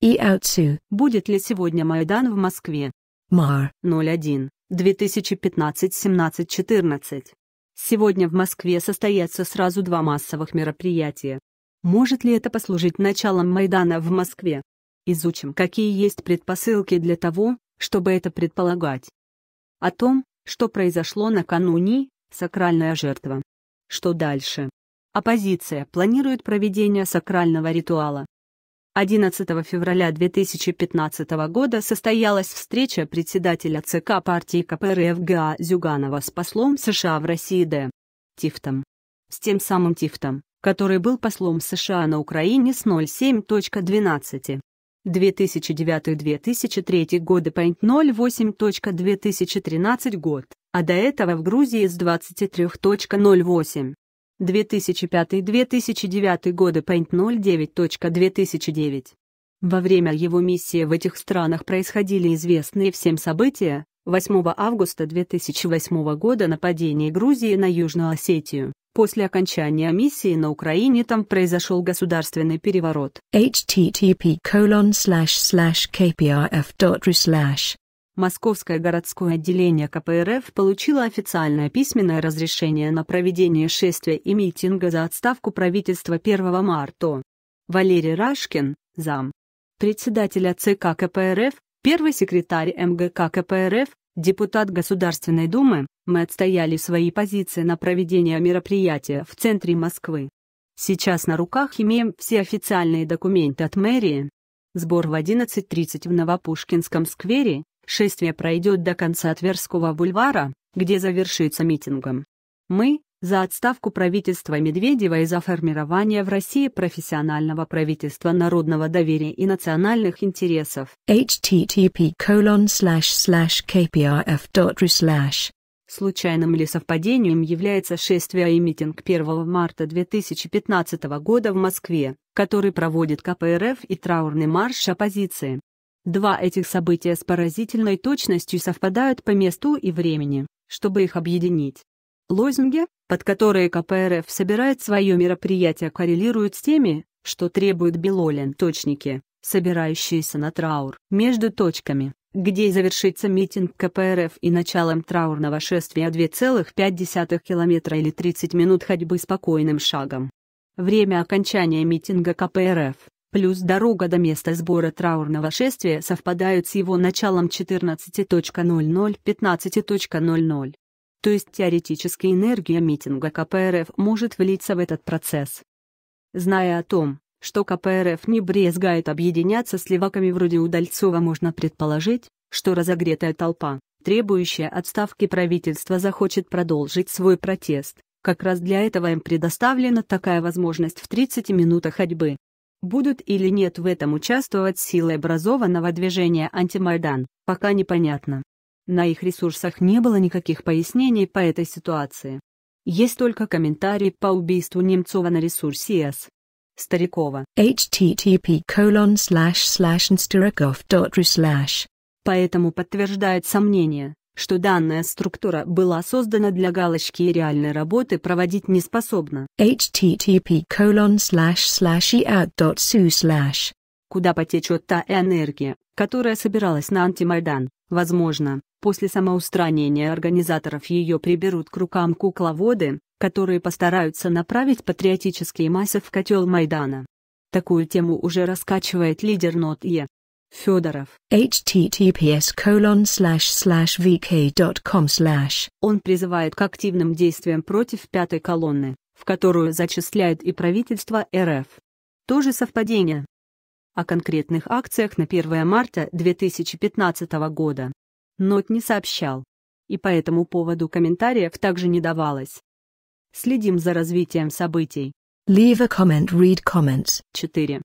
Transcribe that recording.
и Аутсу. Будет ли сегодня Майдан в Москве? Мар 01 2015-17-14. Сегодня в Москве состоятся сразу два массовых мероприятия. Может ли это послужить началом Майдана в Москве? Изучим, какие есть предпосылки для того, чтобы это предполагать. О том, что произошло накануне, сакральная жертва. Что дальше? Оппозиция планирует проведение сакрального ритуала. 11 февраля 2015 года состоялась встреча председателя ЦК партии КПРФ ГА Зюганова с послом США в России Д. Тифтом. С тем самым Тифтом, который был послом США на Украине с 07.12. 2009-2003 годы по 08.2013 год, а до этого в Грузии с 23.08. 2005-2009 годы Paint 09.2009. Во время его миссии в этих странах происходили известные всем события, 8 августа 2008 года нападение Грузии на Южную Осетию. После окончания миссии на Украине там произошел государственный переворот. http colon slash slash kprf.ru slash Московское городское отделение КПРФ получило официальное письменное разрешение на проведение шествия и митинга за отставку правительства 1 марта. Валерий Рашкин, зам. Председателя ЦК КПРФ, первый секретарь МГК КПРФ, депутат Государственной Думы, мы отстояли свои позиции на проведение мероприятия в центре Москвы. Сейчас на руках имеем все официальные документы от мэрии. Сбор в 11.30 в Новопушкинском сквере, Шествие пройдет до конца Тверского бульвара, где завершится митингом. Мы за отставку правительства Медведева и за формирование в России профессионального правительства народного доверия и национальных интересов. http kprf.ru Случайным ли совпадением является шествие и митинг 1 марта 2015 года в Москве, который проводит КПРФ и траурный марш оппозиции. Два этих события с поразительной точностью совпадают по месту и времени, чтобы их объединить. Лозунги, под которые КПРФ собирает свое мероприятие, коррелируют с теми, что требуют Белолин точники, собирающиеся на траур. Между точками, где завершится митинг КПРФ и началом траурного шествия 2,5 километра или 30 минут ходьбы спокойным шагом. Время окончания митинга КПРФ Плюс дорога до места сбора траурного шествия совпадает с его началом 14.00-15.00. То есть теоретически энергия митинга КПРФ может влиться в этот процесс. Зная о том, что КПРФ не брезгает объединяться с леваками вроде Удальцова можно предположить, что разогретая толпа, требующая отставки правительства захочет продолжить свой протест, как раз для этого им предоставлена такая возможность в 30 минутах ходьбы. Будут или нет в этом участвовать силы образованного движения «Антимайдан», пока непонятно. На их ресурсах не было никаких пояснений по этой ситуации. Есть только комментарий по убийству Немцова на ресурсе С. Старикова. http slash slash Поэтому подтверждает сомнения что данная структура была создана для галочки и реальной работы проводить не способна. http colon slash slash e slash Куда потечет та энергия, которая собиралась на антимайдан, возможно, после самоустранения организаторов ее приберут к рукам кукловоды, которые постараются направить патриотические массы в котел Майдана. Такую тему уже раскачивает лидер НОТЕ, Федоров. https colon slash slash vk.com slash. Он призывает к активным действиям против пятой колонны, в которую зачисляет и правительство РФ. Тоже совпадение. О конкретных акциях на 1 марта 2015 года. Нот не сообщал. И по этому поводу комментариев также не давалось. Следим за развитием событий. Leave a comment, read comments. 4.